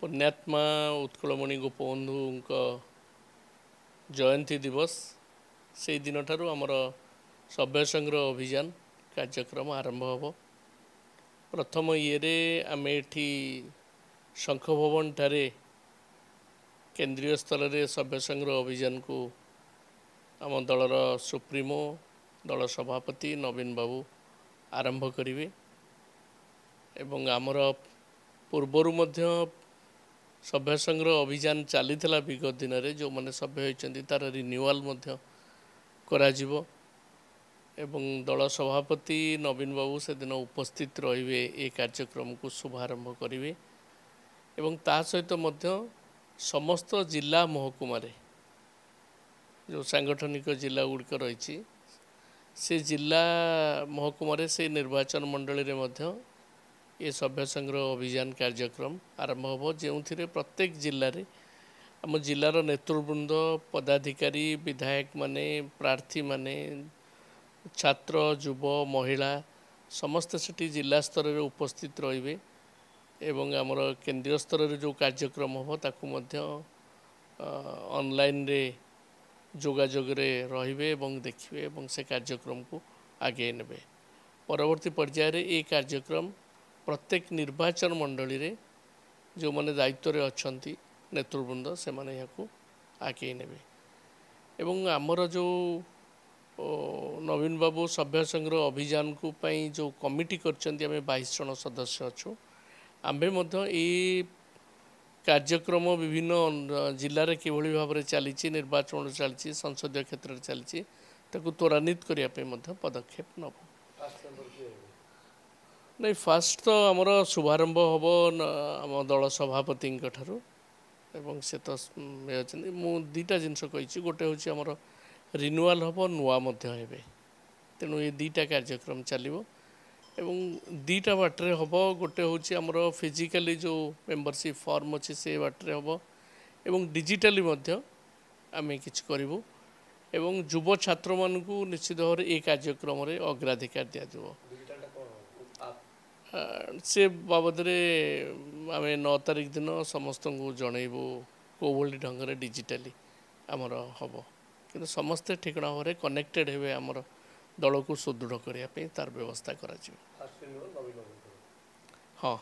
ପୁଣ୍ୟାତ୍ମା ଉତ୍କଳମଣି ଗୋପବନ୍ଧୁଙ୍କ ଜୟନ୍ତୀ ଦିବସ ସେଇ ଦିନଠାରୁ ଆମର ସଭ୍ୟ ସଂଗ୍ରହ ଅଭିଯାନ କାର୍ଯ୍ୟକ୍ରମ ଆରମ୍ଭ ହେବ ପ୍ରଥମ ଇଏରେ ଆମେ ଏଠି ଶଙ୍ଖଭବନଠାରେ କେନ୍ଦ୍ରୀୟ ସ୍ତରରେ ସଭ୍ୟ ସଂଗ୍ରହ ଅଭିଯାନକୁ ଆମ ଦଳର ସୁପ୍ରିମୋ ଦଳ ସଭାପତି ନବୀନ ବାବୁ ଆରମ୍ଭ କରିବେ ଏବଂ ଆମର ପୂର୍ବରୁ ମଧ୍ୟ ସଭ୍ୟ ସଂଘର ଅଭିଯାନ ଚାଲିଥିଲା ବିଗତ ଦିନରେ ଯେଉଁମାନେ ସଭ୍ୟ ହୋଇଛନ୍ତି ତା'ର ରିନ୍ୟୁଆଲ୍ ମଧ୍ୟ କରାଯିବ ଏବଂ ଦଳ ସଭାପତି ନବୀନ ବାବୁ ସେଦିନ ଉପସ୍ଥିତ ରହିବେ ଏ କାର୍ଯ୍ୟକ୍ରମକୁ ଶୁଭାରମ୍ଭ କରିବେ ଏବଂ ତା ସହିତ ମଧ୍ୟ ସମସ୍ତ ଜିଲ୍ଲା ମହକୁମାରେ ଯେଉଁ ସାଂଗଠନିକ ଜିଲ୍ଲା ଗୁଡ଼ିକ ରହିଛି ସେ ଜିଲ୍ଲା ମହକୁମାରେ ସେ ନିର୍ବାଚନ ମଣ୍ଡଳୀରେ ମଧ୍ୟ ଏ ସଭ୍ୟ ସଂଗ୍ରହ ଅଭିଯାନ କାର୍ଯ୍ୟକ୍ରମ ଆରମ୍ଭ ହେବ ଯେଉଁଥିରେ ପ୍ରତ୍ୟେକ ଜିଲ୍ଲାରେ ଆମ ଜିଲ୍ଲାର ନେତୃବୃନ୍ଦ ପଦାଧିକାରୀ ବିଧାୟକମାନେ ପ୍ରାର୍ଥୀମାନେ ଛାତ୍ର ଯୁବ ମହିଳା ସମସ୍ତେ ସେଠି ଜିଲ୍ଲା ସ୍ତରରେ ଉପସ୍ଥିତ ରହିବେ ଏବଂ ଆମର କେନ୍ଦ୍ରୀୟ ସ୍ତରରେ ଯେଉଁ କାର୍ଯ୍ୟକ୍ରମ ହେବ ତାକୁ ମଧ୍ୟ ଅନଲାଇନ୍ରେ ଯୋଗାଯୋଗରେ ରହିବେ ଏବଂ ଦେଖିବେ ଏବଂ ସେ କାର୍ଯ୍ୟକ୍ରମକୁ ଆଗେଇ ନେବେ ପରବର୍ତ୍ତୀ ପର୍ଯ୍ୟାୟରେ ଏ କାର୍ଯ୍ୟକ୍ରମ ପ୍ରତ୍ୟେକ ନିର୍ବାଚନ ମଣ୍ଡଳୀରେ ଯେଉଁମାନେ ଦାୟିତ୍ୱରେ ଅଛନ୍ତି ନେତୃବୃନ୍ଦ ସେମାନେ ଏହାକୁ ଆଗେଇ ନେବେ ଏବଂ ଆମର ଯେଉଁ ନବୀନ ବାବୁ ସଭ୍ୟ ସଂଘର ଅଭିଯାନକୁ ପାଇଁ ଯେଉଁ କମିଟି କରିଛନ୍ତି ଆମେ ବାଇଶ ଜଣ ସଦସ୍ୟ ଅଛୁ ଆମ୍ଭେ ମଧ୍ୟ ଏଇ କାର୍ଯ୍ୟକ୍ରମ ବିଭିନ୍ନ ଜିଲ୍ଲାରେ କିଭଳି ଭାବରେ ଚାଲିଛି ନିର୍ବାଚନ ଚାଲିଛି ସଂସଦୀୟ କ୍ଷେତ୍ରରେ ଚାଲିଛି ତାକୁ ତ୍ୱରାନ୍ୱିତ କରିବା ପାଇଁ ମଧ୍ୟ ପଦକ୍ଷେପ ନେବୁ ନାଇଁ ଫାର୍ଷ୍ଟ ତ ଆମର ଶୁଭାରମ୍ଭ ହେବ ଆମ ଦଳ ସଭାପତିଙ୍କ ଠାରୁ ଏବଂ ସେ ତ ଅଛନ୍ତି ମୁଁ ଦୁଇଟା ଜିନିଷ କହିଛି ଗୋଟେ ହେଉଛି ଆମର ରିନ୍ୟୁଆଲ୍ ହେବ ନୂଆ ମଧ୍ୟ ହେବେ ତେଣୁ ଏ ଦୁଇଟା କାର୍ଯ୍ୟକ୍ରମ ଚାଲିବ ଏବଂ ଦୁଇଟା ବାଟରେ ହେବ ଗୋଟେ ହେଉଛି ଆମର ଫିଜିକାଲି ଯେଉଁ ମେମ୍ବରସିପ୍ ଫର୍ମ ଅଛି ସେ ବାଟରେ ହେବ ଏବଂ ଡିଜିଟାଲି ମଧ୍ୟ ଆମେ କିଛି କରିବୁ ଏବଂ ଯୁବ ଛାତ୍ରମାନଙ୍କୁ ନିଶ୍ଚିତ ଭାବରେ ଏ କାର୍ଯ୍ୟକ୍ରମରେ ଅଗ୍ରାଧିକାର ଦିଆଯିବ ସେ ବାବଦରେ ଆମେ ନଅ ତାରିଖ ଦିନ ସମସ୍ତଙ୍କୁ ଜଣେଇବୁ କେଉଁଭଳି ଢଙ୍ଗରେ ଡିଜିଟାଲି ଆମର ହେବ କିନ୍ତୁ ସମସ୍ତେ ଠିକଣା ଭାବରେ କନେକ୍ଟେଡ଼ ହେବେ ଆମର ଦଳକୁ ସୁଦୃଢ଼ କରିବା ପାଇଁ ତାର ବ୍ୟବସ୍ଥା କରାଯିବ ହଁ